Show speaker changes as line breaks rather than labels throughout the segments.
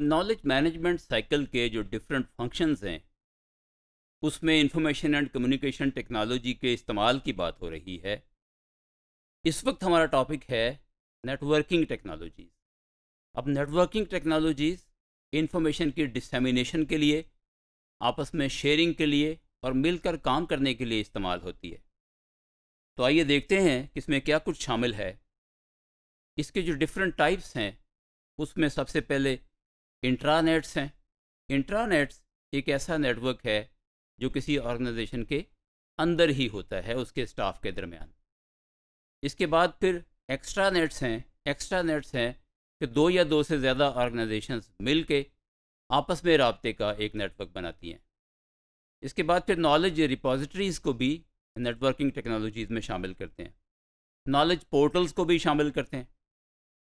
Knowledge management cycle के जो different functions हैं उसमें इंफॉर्मेशन एंड कम्युनिकेशन टेक्नोलॉजी के इस्तेमाल की बात हो रही है इस वक्त हमारा टॉपिक है नेटवर्किंग टेक्नोलॉजीज़ अब नेटवर्किंग टेक्नोलॉजीज़ इंफॉर्मेशन की डिसमिनेशन के लिए आपस में शेयरिंग के लिए और मिलकर काम करने के लिए इस्तेमाल होती है तो आइए देखते हैं कि इसमें क्या कुछ शामिल है इसके जो डिफरेंट टाइप्स हैं उसमें सबसे पहले इंट्रानेट्स हैं इंट्रानेट्स एक ऐसा नेटवर्क है जो किसी ऑर्गेनाइजेशन के अंदर ही होता है उसके स्टाफ के दरमियान इसके बाद फिर एक्स्ट्रा नेट्स हैं एक्स्ट्रा नेट्स हैं कि दो या दो से ज़्यादा ऑर्गेनाइजेशन मिल के आपस में रबते का एक नेटवर्क बनाती हैं इसके बाद फिर नॉलेज रिपोजिटरीज़ को भी नेटवर्किंग टेक्नोलॉजीज़ में शामिल करते हैं नॉलेज पोर्टल्स को भी शामिल करते हैं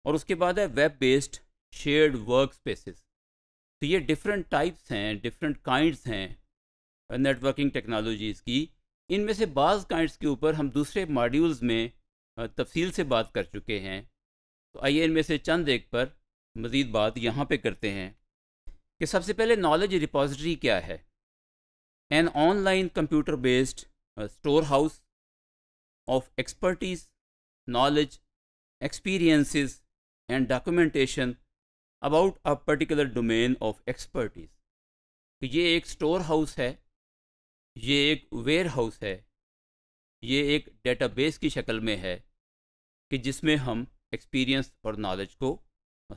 और उसके बाद है web based shared work spaces तो ये डिफरेंट टाइप्स हैं डिफरेंट काइंड्स हैं नेटवर्किंग टेक्नोलॉजीज़ की इनमें से बाज़ काइंड्स के ऊपर हम दूसरे मॉड्यूल्स में तफसील से बात कर चुके हैं तो आइए इनमें से चंद एक पर मज़ीद बात यहाँ पे करते हैं कि सबसे पहले नॉलेज रिपोजिटरी क्या है an online computer based store house of expertise knowledge experiences and documentation about a particular domain of expertise कि ये एक स्टोर हाउस है ये एक वेयर हाउस है ये एक डेटाबेस की शक्ल में है कि जिसमें हम एक्सपीरियंस और नॉलेज को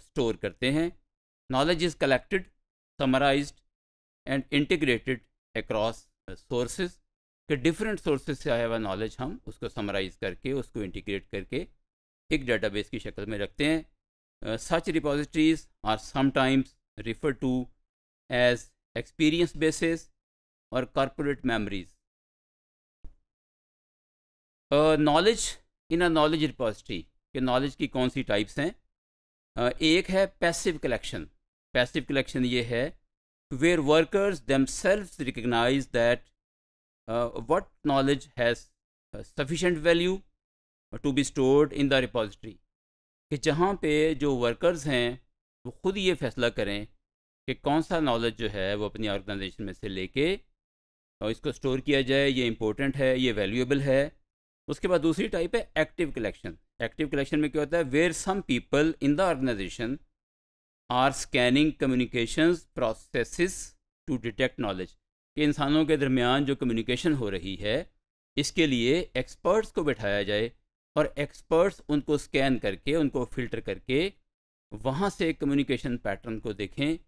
स्टोर करते हैं knowledge is collected summarize and integrated across sources कि डिफरेंट सोर्सेज से आया हुआ नॉलेज हम उसको समराइज़ करके उसको इंटीग्रेट करके एक डेटाबेस की शक्ल में रखते हैं Uh, such repositories are sometimes referred to as experience bases or corporate memories. knowledge in a knowledge repository के knowledge की कौन types हैं? Uh, एक है passive collection. Passive collection ये है where workers themselves recognize that what knowledge has sufficient value to be stored in the repository. कि जहाँ पे जो वर्कर्स हैं वो ख़ुद ये फैसला करें कि कौन सा नॉलेज जो है वो अपनी ऑर्गेनाइजेशन में से लेके और इसको स्टोर किया जाए ये इंपॉर्टेंट है ये वैल्यूएबल है उसके बाद दूसरी टाइप है एक्टिव कलेक्शन एक्टिव कलेक्शन में क्या होता है where some people in the organisation are scanning communication process to detect knowledge कि इंसानों के दरमियान जो कम्युनिकेशन हो रही है इसके लिए एक्सपर्ट्स को बैठाया जाए और एक्सपर्ट्स उनको स्कैन करके उनको फिल्टर करके वहाँ से कम्युनिकेशन पैटर्न को देखें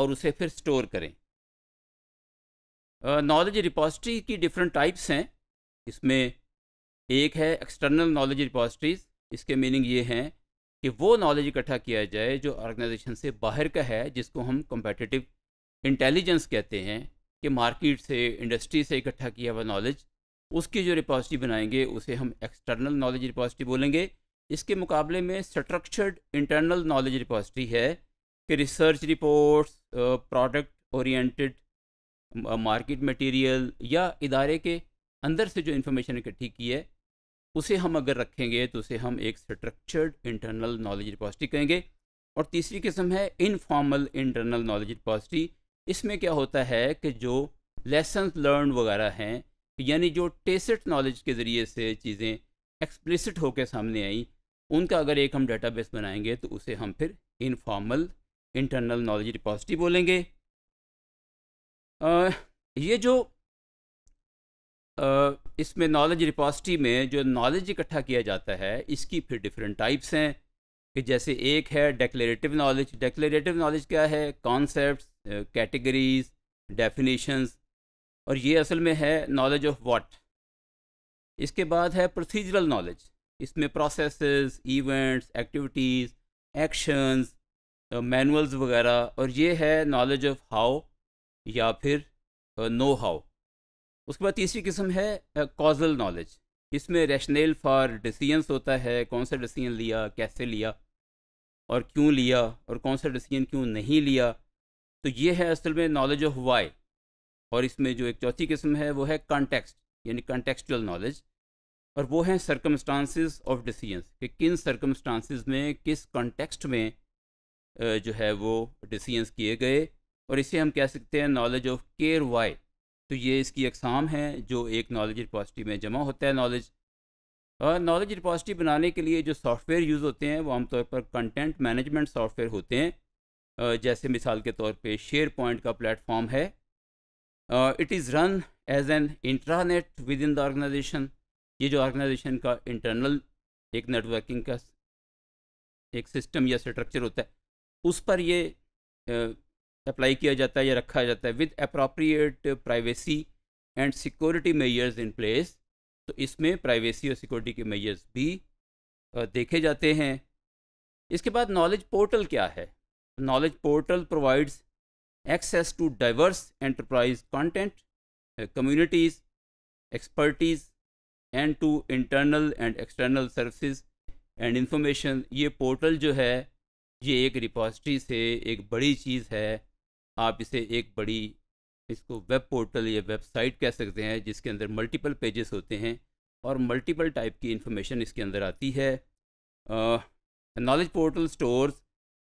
और उसे फिर स्टोर करें नॉलेज uh, रिपोजिटरी की डिफरेंट टाइप्स हैं इसमें एक है एक्सटर्नल नॉलेज रिपोजिटरीज इसके मीनिंग ये हैं कि वो नॉलेज इकट्ठा किया जाए जो ऑर्गेनाइजेशन से बाहर का है जिसको हम कंपेटिटिव इंटेलिजेंस कहते हैं कि मार्केट से इंडस्ट्री से इकट्ठा किया हुआ नॉलेज उसकी जो रिपॉजिटरी बनाएंगे उसे हम एक्सटर्नल नॉलेज रिपॉजिटरी बोलेंगे इसके मुकाबले में स्ट्रक्चर्ड इंटरनल नॉलेज रिपॉजिटरी है कि research reports product oriented market material या इदारे के अंदर से जो इन्फॉर्मेशन इकट्ठी की है उसे हम अगर रखेंगे तो उसे हम एक स्ट्रक्चर्ड इंटरनल नॉलेज रिपॉजिटरी कहेंगे और तीसरी किस्म है इनफॉर्मल इंटरनल नॉलेज रिपॉजिटरी इसमें क्या होता है कि जो लेसन लर्न वगैरह हैं यानी जो टेसट नॉलेज के ज़रिए से चीज़ें एक्सप्लिसिट होकर सामने आई उनका अगर एक हम डेटाबेस बनाएंगे तो उसे हम फिर इनफॉर्मल इंटरनल नॉलेज डिपॉजिटी बोलेंगे आ, ये जो इसमें नॉलेज डिपॉजिटी में जो नॉलेज इकट्ठा किया जाता है इसकी फिर डिफरेंट टाइप्स हैं कि जैसे एक है डेक्लेटिव नॉलेज डेक्लेटिव नॉलेज क्या है कॉन्सेप्ट कैटेगरीज डेफिनेशंस और ये असल में है नॉलेज ऑफ वॉट इसके बाद है प्रोसीजरल नॉलेज इसमें processes, events activities actions manuals वगैरह और ये है नॉलेज ऑफ हाउ या फिर नो uh, हाउ उसके बाद तीसरी किस्म है कॉजल uh, नॉलेज इसमें रैशनल फॉर डिसीजंस होता है कौन सा डिसीजन लिया कैसे लिया और क्यों लिया और कौन सा डिसीजन क्यों नहीं लिया तो ये है असल में नॉलेज ऑफ वाई और इसमें जो एक चौथी किस्म है वो है कॉन्टेक्स्ट यानी कॉन्टेक्चुअल नॉलेज और वो है सरकमस्टांसिस ऑफ डिसीजंस कि किन सरकमस्टांसिस में किस कॉन्टेक्स्ट में जो है वो डिसीजंस किए गए और इसे हम कह सकते हैं नॉलेज ऑफ केयर वाई तो ये इसकी अकसाम है जो एक नॉलेज रिपोजिटी में जमा होता है नॉलेज नॉलेज रिपोजिटी बनाने के लिए जो सॉफ्टवेयर यूज़ होते हैं वो आमतौर पर कंटेंट मैनेजमेंट सॉफ्टवेयर होते हैं जैसे मिसाल के तौर पे शेयर पॉइंट का प्लेटफॉर्म है uh, it is run as an intranet within the organization ये जो ऑर्गेनाइजेशन का इंटरनल एक नेटवर्किंग का एक सिस्टम या स्ट्रक्चर होता है उस पर ये अप्लाई uh, किया जाता है या रखा जाता है with appropriate privacy and security measures in place तो इसमें प्राइवेसी और सिक्योरिटी के मेजर्स भी uh, देखे जाते हैं इसके बाद नॉलेज पोर्टल क्या है knowledge portal provides access to diverse enterprise content communities expertise and to internal and external services and and information. ये portal जो है ये एक repository से एक बड़ी चीज़ है आप इसे एक बड़ी इसको वेब पोर्टल या वेबसाइट कह सकते हैं जिसके अंदर मल्टीपल पेजेस होते हैं और मल्टीपल टाइप की इंफॉर्मेशन इसके अंदर आती है knowledge portal stores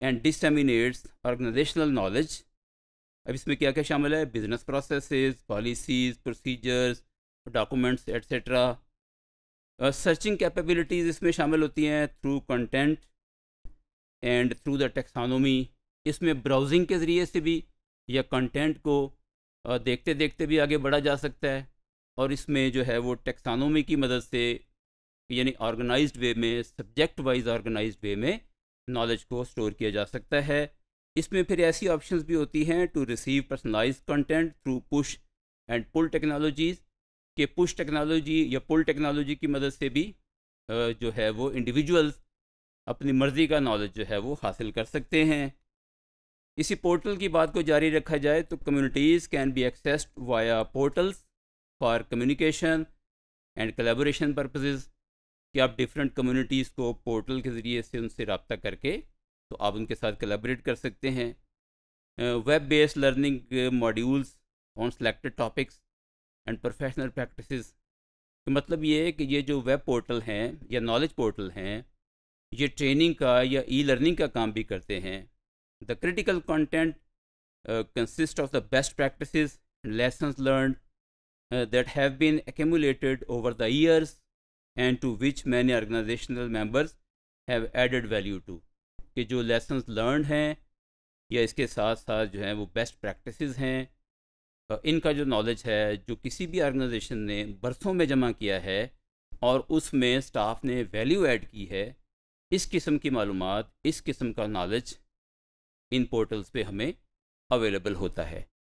and disseminates organisational knowledge अब इसमें क्या क्या शामिल है business process policies procedures documents etcetera searching capabilities इसमें शामिल होती हैं through content and through the taxonomy इसमें ब्राउजिंग के ज़रिए से भी या कंटेंट को देखते देखते भी आगे बढ़ा जा सकता है और इसमें जो है वो टेक्सानोमी की मदद से यानी ऑर्गेनाइज्ड वे में सब्जेक्ट वाइज ऑर्गेनाइज्ड वे में नॉलेज को स्टोर किया जा सकता है इसमें फिर ऐसी ऑप्शंस भी होती हैं to receive personalise content through push and pull technologies के पुश टेक्नोलॉजी या पुल टेक्नोलॉजी की मदद से भी जो है वो इंडिविजुअल्स अपनी मर्ज़ी का नॉलेज जो है वो हासिल कर सकते हैं इसी पोर्टल की बात को जारी रखा जाए तो communities can be accessed via portals for communication and collaboration purposes कि आप डिफरेंट कम्युनिटीज़ को पोर्टल के ज़रिए से उनसे रबता करके तो आप उनके साथ कलेबरेट कर सकते हैं web based learning modules on selected topics and professional practices तो मतलब ये है कि ये जो वेब पोर्टल हैं या नॉलेज पोर्टल हैं ये ट्रेनिंग का या ई लर्निंग का काम भी करते हैं the critical content consist of the best practices lesson learn that have been been over the years and to which many organisational members have added value to कि जो लेसन लर्न हैं या इसके साथ साथ जो है वो बेस्ट प्रैक्टिस हैं इनका जो नॉलेज है जो किसी भी ऑर्गेनाइजेशन ने बरसों में जमा किया है और उसमें स्टाफ ने वैल्यू ऐड की है इस किस्म की मालूम इस किस्म का नॉलेज इन पोर्टल्स पे हमें अवेलेबल होता है